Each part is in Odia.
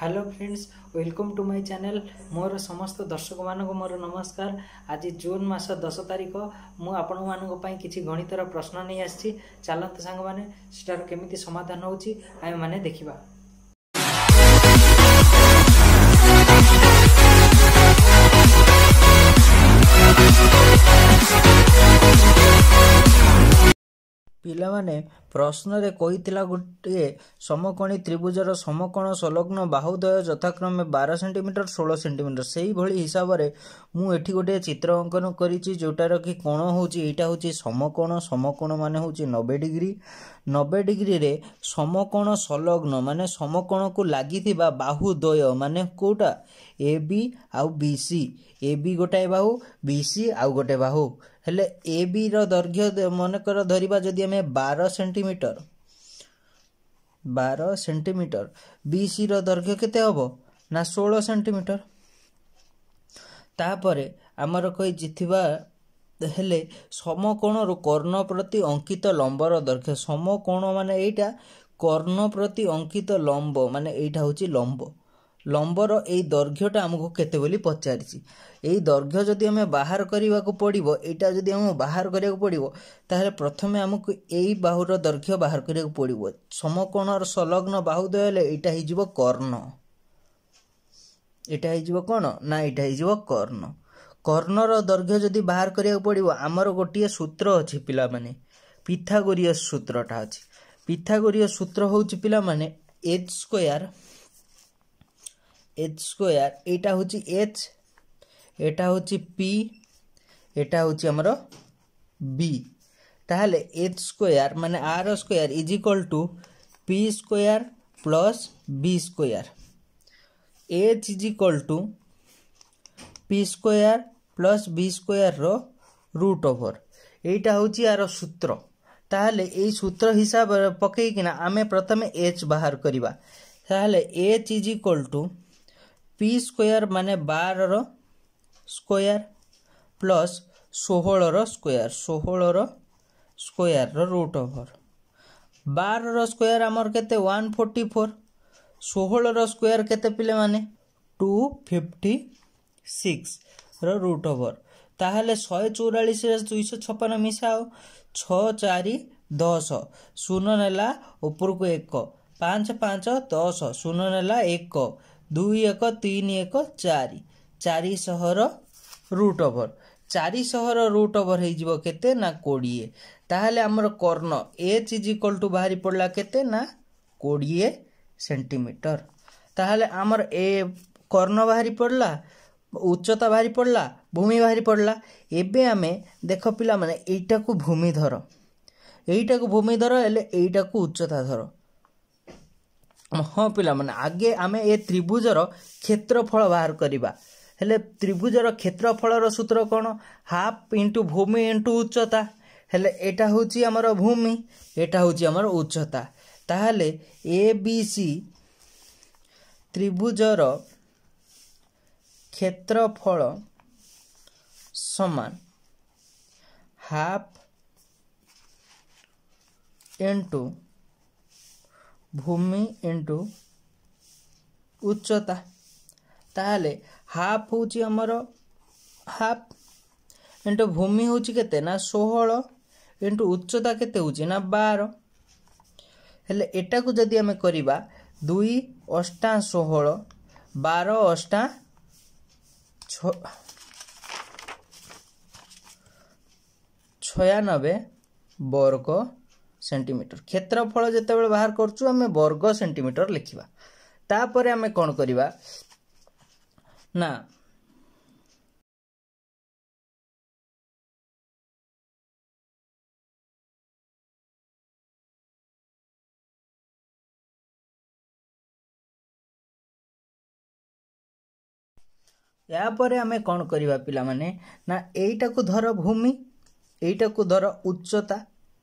hello friends welcome to my channel ମୋର ସମସ୍ତ ଦର୍ଶକମାନଙ୍କୁ ମୋର ନମସ୍କାର ଆଜି ଜୁନ୍ ମାସ ଦଶ ତାରିଖ ମୁଁ ଆପଣମାନଙ୍କ ପାଇଁ କିଛି ଗଣିତର ପ୍ରଶ୍ନ ନେଇ ଆସିଛି ଚାଲନ୍ତୁ ସାଙ୍ଗମାନେ ସେଠାର କେମିତି ସମାଧାନ ହେଉଛି ଆମେମାନେ ଦେଖିବା ପିଲାମାନେ ପ୍ରଶ୍ନରେ କହିଥିଲା ଗୋଟିଏ ସମକୋଣୀ ତ୍ରିଭୁଜର ସମକୋଣ ସଂଲଗ୍ନ ବାହୁଦୟ ଯଥାକ୍ରମେ ବାର ସେଣ୍ଟିମିଟର ଷୋହଳ ସେଣ୍ଟିମିଟର ସେହିଭଳି ହିସାବରେ ମୁଁ ଏଠି ଗୋଟିଏ ଚିତ୍ର ଅଙ୍କନ କରିଛି ଯେଉଁଟାର କି କୋଣ ହେଉଛି ଏଇଟା ହେଉଛି ସମକୋଣ ସମକୋଣ ମାନେ ହେଉଛି ନବେ ଡିଗ୍ରୀ ନବେ ଡିଗ୍ରୀରେ ସମକୋଣ ସଂଲଗ୍ନ ମାନେ ସମକୋଣକୁ ଲାଗିଥିବା ବାହୁ ଦ୍ୱୟ ମାନେ କେଉଁଟା ଏ ବି ଆଉ ବି ସି ଏ ବି ଗୋଟାଏ ବାହୁ ବି ସି ଆଉ ଗୋଟେ ବାହୁ ହେଲେ ଏ ବିର ଦୈର୍ଘ୍ୟ ମନେକର ଧରିବା ଯଦି ଆମେ ବାର ସେଣ୍ଟିମିଟର ସେଣ୍ଟିମିଟର ବାର ସେଣ୍ଟିମିଟର ବିସିର ଦୈର୍ଘ୍ୟ କେତେ ହେବ ନା ଷୋହଳ ସେଣ୍ଟିମିଟର ତାପରେ ଆମର କହିଛି ଥିବା ହେଲେ ସମକୋଣରୁ କର୍ଣ୍ଣ ପ୍ରତି ଅଙ୍କିତ ଲମ୍ବର ଦୈର୍ଘ୍ୟ ସମକୋଣ ମାନେ ଏଇଟା କର୍ଣ୍ଣ ପ୍ରତି ଅଙ୍କିତ ଲମ୍ବ ମାନେ ଏଇଟା ହେଉଛି ଲମ୍ବ ଲମ୍ବର ଏଇ ଦୈର୍ଘ୍ୟଟା ଆମକୁ କେତେ ବୋଲି ପଚାରିଛି ଏଇ ଦୈର୍ଘ୍ୟ ଯଦି ଆମେ ବାହାର କରିବାକୁ ପଡ଼ିବ ଏଇଟା ଯଦି ଆମକୁ ବାହାର କରିବାକୁ ପଡ଼ିବ ତାହେଲେ ପ୍ରଥମେ ଆମକୁ ଏଇ ବାହୁର ଦୈର୍ଘ୍ୟ ବାହାର କରିବାକୁ ପଡ଼ିବ ସମକୋଣର ସଂଲଗ୍ନ ବାହୁଦୟ ହେଲେ ଏଇଟା ହେଇଯିବ କର୍ଣ୍ଣ ଏଇଟା ହେଇଯିବ କ'ଣ ନା ଏଇଟା ହେଇଯିବ କର୍ଣ୍ଣ କର୍ଣ୍ଣର ଦୈର୍ଘ୍ୟ ଯଦି ବାହାର କରିବାକୁ ପଡ଼ିବ ଆମର ଗୋଟିଏ ସୂତ୍ର ଅଛି ପିଲାମାନେ ପିଥାଗୋରିୟ ସୂତ୍ରଟା ଅଛି ପିଥାଗୋରିୟ ସୂତ୍ର ହେଉଛି ପିଲାମାନେ ଏଚ୍ ସ୍କୋୟାର এইচ স্কোয়ার এইটা হচ্ছে এইচ এটা হচ্ছে পি এটা হচ্ছে আমার বি তাহলে এইচ স্কোয়ার মানে আর square is equal to P square plus B square H is equal to P square plus B স্কোয়ারর রুট ওভর এইটা হচ্ছে আর সূত্র তাহলে এই সূত্র হিসাব পকাইকিনা আমি প্রথমে এইচ বাহার করা তাহলে H is equal to P square ମାନେ ବାରର ସ୍କୋୟାର ପ୍ଲସ୍ ଷୋହଳର ସ୍କୋୟାର ଷୋହଳର ସ୍କୋୟାରର ରୁଟ୍ ଓଭର ବାରର ସ୍କୋୟାର ଆମର କେତେ ୱାନ୍ ଫୋର୍ଟି ଫୋର୍ ଷୋହଳର ସ୍କୋୟାର କେତେ ପିଲାମାନେ ଟୁ ଫିଫ୍ଟି ସିକ୍ସର ରୁଟ୍ ଓଭର ତାହେଲେ ଶହେ ଚଉରାଳିଶରେ ଦୁଇଶହ ଛପନ ମିଶାଅ ଛଅ ଚାରି ଦଶ ଶୂନ ନେଲା ଉପରକୁ ଏକ ପାଞ୍ଚ ପାଞ୍ଚ ଦଶ ଶୂନ ନେଲା ଏକ ଦୁଇ ଏକ ତିନି ଏକ ଚାରି ଚାରିଶହର ରୁଟ୍ ଓଭର ଚାରିଶହର ରୁଟ୍ ଓଭର ହେଇଯିବ କେତେ ନା କୋଡ଼ିଏ ତାହେଲେ ଆମର କର୍ଣ୍ଣ ଏଚ୍ ଇଜ୍ ଇକ୍ୱାଲ୍ ଟୁ ବାହାରି ପଡ଼ିଲା କେତେ ନା କୋଡ଼ିଏ ସେଣ୍ଟିମିଟର ତାହେଲେ ଆମର ଏ କର୍ଣ୍ଣ ବାହାରି ପଡ଼ିଲା ଉଚ୍ଚତା ବାହାରି ପଡ଼ିଲା ଭୂମି ବାହାରି ପଡ଼ିଲା ଏବେ ଆମେ ଦେଖ ପିଲାମାନେ ଏଇଟାକୁ ଭୂମି ଧର ଏଇଟାକୁ ଭୂମି ଧର ହେଲେ ଏଇଟାକୁ ଉଚ୍ଚତା ଧର ହଁ ପିଲାମାନେ ଆଗେ ଆମେ ଏ ତ୍ରିଭୁଜର କ୍ଷେତ୍ରଫଳ ବାହାର କରିବା ହେଲେ ତ୍ରିଭୁଜର କ୍ଷେତ୍ରଫଳର ସୂତ୍ର କ'ଣ ହାଫ୍ ଇଣ୍ଟୁ ଭୂମି ଇଣ୍ଟୁ ଉଚ୍ଚତା ହେଲେ ଏଇଟା ହେଉଛି ଆମର ଭୂମି ଏଇଟା ହେଉଛି ଆମର ଉଚ୍ଚତା ତାହେଲେ ଏ ବି ସି ତ୍ରିଭୁଜର କ୍ଷେତ୍ରଫଳ ସମାନ ହାଫ୍ ଇଣ୍ଟୁ ଭୂମି ଇଣ୍ଟୁ ଉଚ୍ଚତା ତାହେଲେ ହାଫ୍ ହେଉଛି ଆମର ହାଫ୍ ଇଣ୍ଟୁ ଭୂମି ହେଉଛି କେତେ ନା ଷୋହଳ ଇଣ୍ଟୁ ଉଚ୍ଚତା କେତେ ହେଉଛି ନା ବାର ହେଲେ ଏଟାକୁ ଯଦି ଆମେ କରିବା ଦୁଇ ଅଷ୍ଟା ଷୋହଳ ବାର ଅଷ୍ଟା ଛୟାନବେ ବର୍ଗ ସେଣ୍ଟିମିଟର କ୍ଷେତ୍ରଫଳ ଯେତେବେଳେ ବାହାର କରୁଛୁ ଆମେ ବର୍ଗ ସେଣ୍ଟିମିଟର ଲେଖିବା ତାପରେ ଆମେ କ'ଣ କରିବା ନା ଏହାପରେ ଆମେ କ'ଣ କରିବା ପିଲାମାନେ ନା ଏଇଟାକୁ ଧର ଭୂମି ଏଇଟାକୁ ଧର ଉଚ୍ଚତା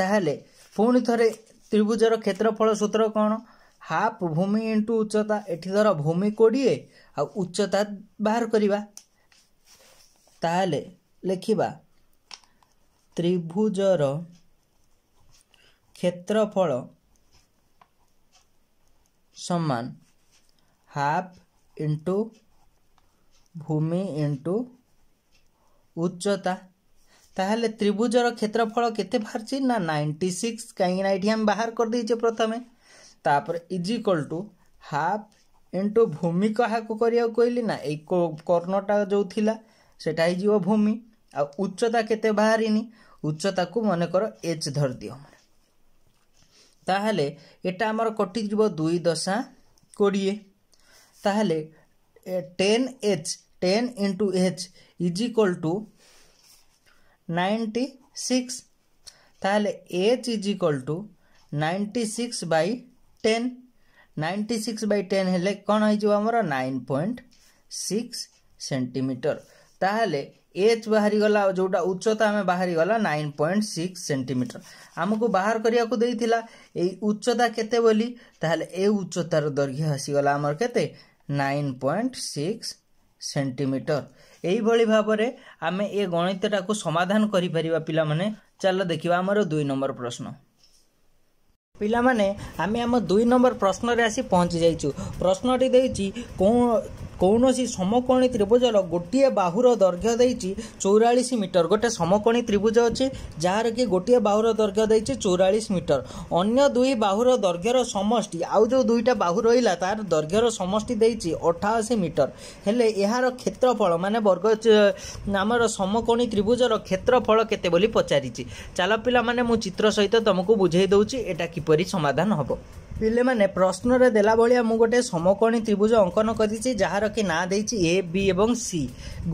ତାହେଲେ ପୁଣି ଥରେ ତ୍ରିଭୁଜର କ୍ଷେତ୍ରଫଳ ସୂତ୍ର କ'ଣ ହାଫ୍ ଭୂମି ଇଣ୍ଟୁ ଉଚ୍ଚତା ଏଠି ଧର ଭୂମି କୋଡ଼ିଏ ଆଉ ଉଚ୍ଚତା ବାହାର କରିବା ତାହେଲେ ଲେଖିବା ତ୍ରିଭୁଜର କ୍ଷେତ୍ରଫଳ ସମାନ ହାଫ୍ ଇଣ୍ଟୁ ଭୂମି ଇଣ୍ଟୁ ଉଚ୍ଚତା তাহলে ত্রিভুজর ক্ষেত্রফল কেতে বাহারছি না নাইনটি সিক্স কাহিঁকিনা এটি আমি বাহার করে দিয়েছি প্রথমে তাপরে is equal to half into ভূমি কাহাকে করিয়া কইলি না এই কর্ণটা যে সেটা হয়ে যাব ভূমি আর উচ্চতা কেতে বাহারিনি উচ্চতাকে মনে কর এচ ধর দিও মানে তাহলে এটা আমার কটি যাব দুই দশা কোড়িয়ে তাহলে ten H ten into H is equal to ninety six তাহলে H is equal to ninety six by ten ninety six by ten হলে କ'ଣ ହେଇଯିବ ଆମର নাইন ପଏଣ୍ଟ ସିକ୍ସ ସେଣ୍ଟିମିଟର ତାହେଲେ ଏଚ୍ ବାହାରିଗଲା ଯେଉଁଟା ଉଚ୍ଚତା ଆମେ ବାହାରିଗଲା ନାଇନ୍ ପଏଣ୍ଟ ସିକ୍ସ ସେଣ୍ଟିମିଟର ଆମକୁ ବାହାର କରିବାକୁ ଦେଇଥିଲା ଏଇ ଉଚ୍ଚତା କେତେ ବୋଲି ତାହେଲେ ଏ ଉଚ୍ଚତାର ଦୈର୍ଘ୍ୟ ଆସିଗଲା ଆମର କେତେ ନାଇନ୍ ପଏଣ୍ଟ ସିକ୍ସ ସେଣ୍ଟିମିଟର ଏହିଭଳି ଭାବରେ ଆମେ ଏ ଗଣିତଟାକୁ ସମାଧାନ କରିପାରିବା ପିଲାମାନେ ଚାଲ ଦେଖିବା ଆମର ଦୁଇ ନମ୍ବର ପ୍ରଶ୍ନ ପିଲାମାନେ ଆମେ ଆମ ଦୁଇ ନମ୍ବର ପ୍ରଶ୍ନରେ ଆସି ପହଞ୍ଚି ଯାଇଛୁ ପ୍ରଶ୍ନଟି ଦେଇଛି କେଉଁ କୌଣସି ସମକୋଣୀ ତ୍ରିଭୁଜର ଗୋଟିଏ ବାହୁର ଦୈର୍ଘ୍ୟ ଦେଇଛି ଚଉରାଳିଶ ମିଟର ଗୋଟେ ସମକୋଣୀ ତ୍ରିଭୁଜ ଅଛି ଯାହାର କି ଗୋଟିଏ ବାହୁର ଦୈର୍ଘ୍ୟ ଦେଇଛି ଚଉରାଳିଶ ମିଟର ଅନ୍ୟ ଦୁଇ ବାହୁର ଦୈର୍ଘ୍ୟର ସମଷ୍ଟି ଆଉ ଯେଉଁ ଦୁଇଟା ବାହୁ ରହିଲା ତାର ଦୈର୍ଘ୍ୟର ସମଷ୍ଟି ଦେଇଛି ଅଠାଅଶୀ ମିଟର ହେଲେ ଏହାର କ୍ଷେତ୍ରଫଳ ମାନେ ବର୍ଗ ଆମର ସମକୋଣୀ ତ୍ରିଭୁଜର କ୍ଷେତ୍ରଫଳ କେତେ ବୋଲି ପଚାରିଛି ଚାଲ ପିଲାମାନେ ମୁଁ ଚିତ୍ର ସହିତ ତୁମକୁ ବୁଝାଇ ଦେଉଛି ଏଇଟା କିପରି ସମାଧାନ ହେବ ପିଲେମାନେ ପ୍ରଶ୍ନରେ ଦେଲା ଭଳିଆ ମୁଁ ଗୋଟିଏ ସମକୋଣୀ ତ୍ରିଭୁଜ ଅଙ୍କନ କରିଛି ଯାହାର କି ନାଁ ଦେଇଛି ଏ ବି ଏବଂ ସି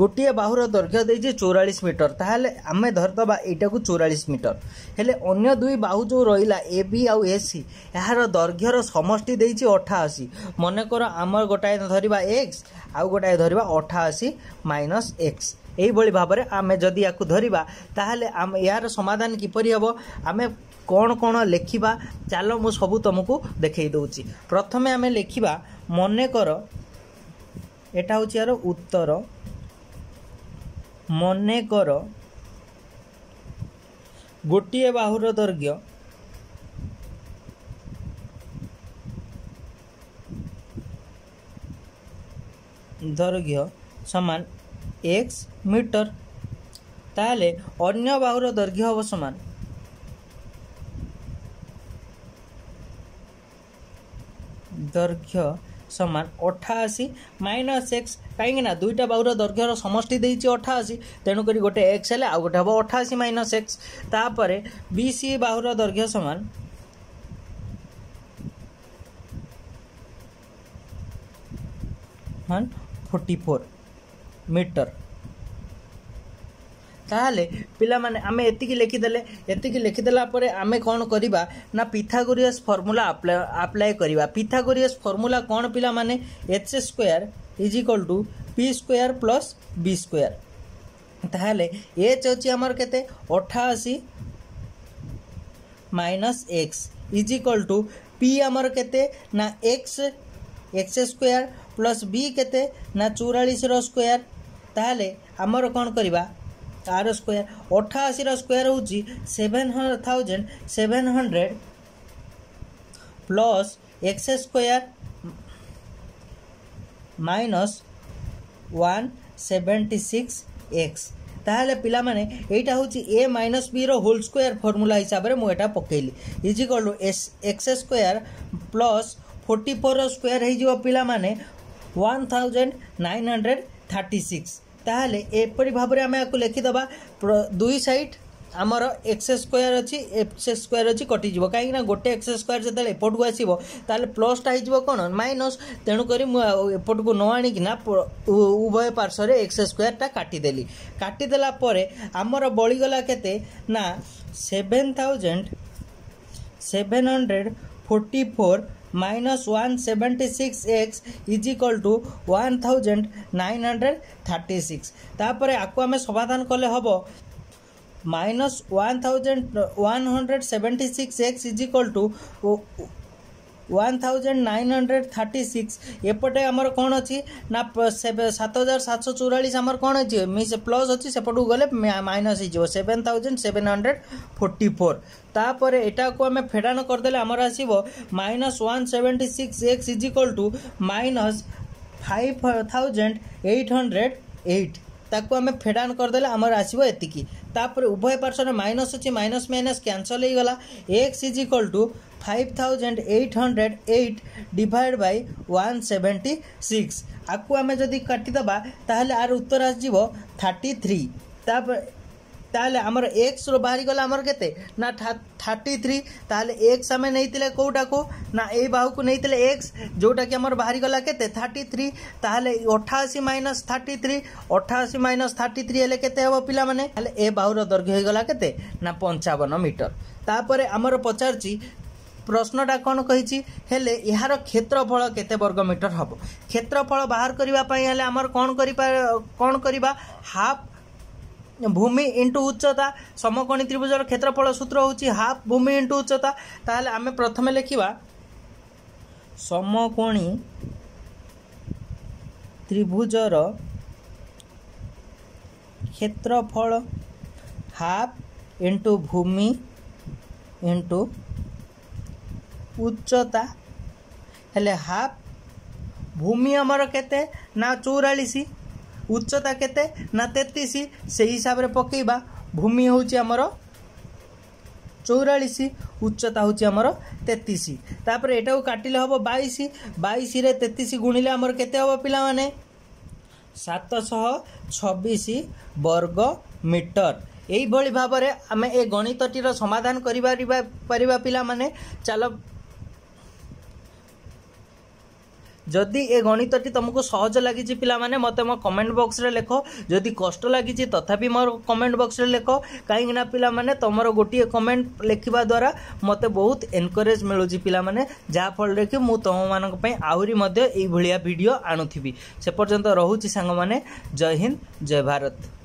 ଗୋଟିଏ ବାହୁର ଦୈର୍ଘ୍ୟ ଦେଇଛି ଚଉରାଳିଶ ମିଟର ତାହେଲେ ଆମେ ଧରିଦେବା ଏଇଟାକୁ ଚଉରାଳିଶ ମିଟର ହେଲେ ଅନ୍ୟ ଦୁଇ ବାହୁ ଯେଉଁ ରହିଲା ଏ ବି ଆଉ ଏ ସି ଏହାର ଦୈର୍ଘ୍ୟର ସମଷ୍ଟି ଦେଇଛି ଅଠାଅଶୀ ମନେକର ଆମର ଗୋଟାଏ ଧରିବା ଏକ୍ସ ଆଉ ଗୋଟାଏ ଧରିବା ଅଠାଅଶୀ ମାଇନସ୍ ଏକ୍ସ ଏହିଭଳି ଭାବରେ ଆମେ ଯଦି ୟାକୁ ଧରିବା ତାହେଲେ ଆମେ ଏହାର ସମାଧାନ କିପରି ହେବ ଆମେ କ'ଣ କ'ଣ ଲେଖିବା ଚାଲ ମୁଁ ସବୁ ତୁମକୁ ଦେଖାଇ ଦେଉଛି ପ୍ରଥମେ ଆମେ ଲେଖିବା ମନେକର ଏଇଟା ହେଉଛି ଏହାର ଉତ୍ତର ମନେକର ଗୋଟିଏ ବାହୁର ଦୈର୍ଘ୍ୟ ଦୈର୍ଘ୍ୟ সমান এক্স মিটর তাহলে অন্য বাহুর দৈর্ঘ্য হব সমান ଦୈର୍ଘ୍ୟ ସମାନ ଅଠାଅଶୀ ମାଇନସ୍ ଏକ୍ସ କାହିଁକି ନା ଦୁଇଟା ବାହୁର ଦୈର୍ଘ୍ୟର ସମଷ୍ଟି ଦେଇଛି ଅଠାଅଶୀ ତେଣୁକରି ଗୋଟେ ଏକ୍ସ ହେଲେ ଆଉ ଗୋଟେ ହେବ ଅଠାଅଶୀ ମାଇନସ୍ ଏକ୍ସ ତାପରେ ବି ସି ବାହୁର ଦୈର୍ଘ୍ୟ ସମାନ ୱାନ୍ ଫୋର୍ଟି ଫୋର୍ ମିଟର ତାହେଲେ ପିଲାମାନେ ଆମେ ଏତିକି ଲେଖିଦେଲେ ଏତିକି ଲେଖିଦେଲା ପରେ ଆମେ କ'ଣ କରିବା ନା ପିଥାଗୋରିୟସ୍ ଫର୍ମୁଲା ଆପ୍ଲାଏ କରିବା ପିଥାଗୋରିୟସ୍ ଫର୍ମୁଲା କ'ଣ ପିଲାମାନେ H square is equal to P square plus B square ତାହେଲେ ଏଚ୍ ଅଛି ଆମର କେତେ ଅଠାଅଶୀ minus X is equal to P ଆମର କେତେ ନା X X square plus B କେତେ ନା ଚଉରାଳିଶର ସ୍କୋୟାର୍ ତାହେଲେ ଆମର କଣ କରିବା ଆର ସ୍କୋୟାର ଅଠାଅଶୀର ସ୍କୋୟାର ହେଉଛି seven thousand seven hundred plus X square minus one seventy six X ତାହେଲେ ପିଲାମାନେ ଏଇଟା ହେଉଛି ଏ ମାଇନସ୍ ବିର ହୋଲ୍ ସ୍କୋୟାର ଫର୍ମୁଲା ହିସାବରେ ମୁଁ ଏଇଟା ପକାଇଲି is equal to S X square plus forty ଫୋର୍ର ସ୍କୋୟାର ହେଇଯିବ ପିଲାମାନେ one thousand nine hundred thirty six তাহলে এপরি ভাবে আমি এখন লেখিদেবা দুই সাইড ଆମର ଏକ୍ସ ସ୍କୋୟାର ଅଛି ଏକ୍ସ ସ୍କୋୟାର ଅଛି କଟିଯିବ କାହିଁକିନା ଗୋଟେ ଏକ୍ସ ସ୍କୋୟାର ଯେତେବେଳେ ଏପଟକୁ ଆସିବ ତାହେଲେ ପ୍ଲସ୍ଟା ହେଇଯିବ କ'ଣ ମାଇନସ୍ ତେଣୁକରି ମୁଁ ଆଉ ଏପଟକୁ ନ ଆଣିକିନା ଉଭୟ ପାର୍ଶ୍ୱରେ ଏକ୍ସ ସ୍କୋୟାରଟା କାଟିଦେଲି କାଟିଦେଲା ପରେ ଆମର ବଳିଗଲା କେତେ ନା seven thousand seven hundred forty four minus 176x is equal to 1936 তারপরে আকু আমি সমাধান কলে হব minus 1176x is equal to one thousand nine hundred thirty six এপটে আমার କ'ଣ ଅଛି ନା ସାତ ହଜାର ସାତଶହ ଚଉରାଳିଶ ଆମର କ'ଣ ଅଛି ମିନ୍ସ ପ୍ଲସ୍ ଅଛି ସେପଟକୁ ଗଲେ ମାଇନସ୍ ହେଇଯିବ seven thousand seven hundred forty four ତାପରେ ଏଟାକୁ ଆମେ ଫେଡ଼ାଣ କରିଦେଲେ ଆମର ଆସିବ minus one seventy six X is equal to minus five thousand eight hundred eight ତାକୁ ଆମେ ଫେଡ଼ାନ କରିଦେଲେ ଆମର ଆସିବ ଏତିକି ତାପରେ ଉଭୟ ପାର୍ଶ୍ୱରେ ମାଇନସ୍ ଅଛି ମାଇନସ୍ ମାଇନସ୍ କ୍ୟାନସଲ୍ ହେଇଗଲା X is equal to 5808 divide by 176 আকু আমি যদি কাটিদেবা তাহলে আর উত্তর আসিব 33 তারপর তাহলে আমার এক্স রু বাহারি গলা আমার কেতে না 33 তাহলে এক্স আমি নেইতিলে কোটাকু না এই বাহুকু নেইতিলে এক্স যোটা কি আমার বাহারি গলা কেতে 33 তাহলে 88 মাইনাস 33 88 মাইনাস 33 হলে কেতে হবো পিলা মানে তাহলে এ বাহুর দৈর্ঘ্য হয়ে গলা কেতে না 55 মিটার তারপরে আমার পচারছি ପ୍ରଶ୍ନଟା କ'ଣ କହିଛି ହେଲେ ଏହାର କ୍ଷେତ୍ରଫଳ କେତେ ବର୍ଗ ମିଟର ହେବ କ୍ଷେତ୍ରଫଳ ବାହାର କରିବା ପାଇଁ ହେଲେ ଆମର କ'ଣ କରିପାର କ'ଣ କରିବା ହାଫ୍ ଭୂମି ଇଣ୍ଟୁ ଉଚ୍ଚତା ସମକଣୀ ତ୍ରିଭୁଜର କ୍ଷେତ୍ରଫଳ ସୂତ୍ର ହେଉଛି ହାଫ୍ ଭୂମି ଇଣ୍ଟୁ ଉଚ୍ଚତା ତାହେଲେ ଆମେ ପ୍ରଥମେ ଲେଖିବା ସମକୋଣୀ ତ୍ରିଭୁଜର କ୍ଷେତ୍ରଫଳ ହାଫ୍ ଇଣ୍ଟୁ ଭୂମି ଇଣ୍ଟୁ ଉଚ୍ଚତା ହେଲେ ହାଫ୍ ଭୂମି ଆମର କେତେ ନା ଚଉରାଳିଶ ଉଚ୍ଚତା କେତେ ନା ତେତିଶ ସେଇ ହିସାବରେ ପକାଇବା ଭୂମି ହେଉଛି ଆମର ଚଉରାଳିଶ ଉଚ୍ଚତା ହେଉଛି ଆମର ତେତିଶ ତାପରେ ଏଟାକୁ କାଟିଲେ ହେବ ବାଇଶ ବାଇଶରେ ତେତିଶ ଗୁଣିଲେ ଆମର କେତେ ହେବ ପିଲାମାନେ ସାତଶହ ଛବିଶ ବର୍ଗ ମିଟର ଏଇଭଳି ଭାବରେ ଆମେ ଏ ଗଣିତଟିର ସମାଧାନ କରିପାରିବା ପାରିବା ପିଲାମାନେ ଚାଲ ଯଦି ଏ ଗଣିତଟି ତୁମକୁ ସହଜ ଲାଗିଛି ପିଲାମାନେ ମୋତେ ମୋ କମେଣ୍ଟ ବକ୍ସରେ ଲେଖ ଯଦି କଷ୍ଟ ଲାଗିଛି ତଥାପି ମୋର କମେଣ୍ଟ ବକ୍ସରେ ଲେଖ କାହିଁକିନା ପିଲାମାନେ ତୁମର ଗୋଟିଏ କମେଣ୍ଟ ଲେଖିବା ଦ୍ୱାରା ମୋତେ ବହୁତ ଏନକରେଜ୍ ମିଳୁଛି ପିଲାମାନେ ଯାହାଫଳରେ କି ମୁଁ ତୁମମାନଙ୍କ ପାଇଁ ଆହୁରି ମଧ୍ୟ ଏଇଭଳିଆ ଭିଡ଼ିଓ ଆଣୁଥିବି ସେ ପର୍ଯ୍ୟନ୍ତ ରହୁଛି ସାଙ୍ଗମାନେ ଜୟ ହିନ୍ଦ ଜୟ ଭାରତ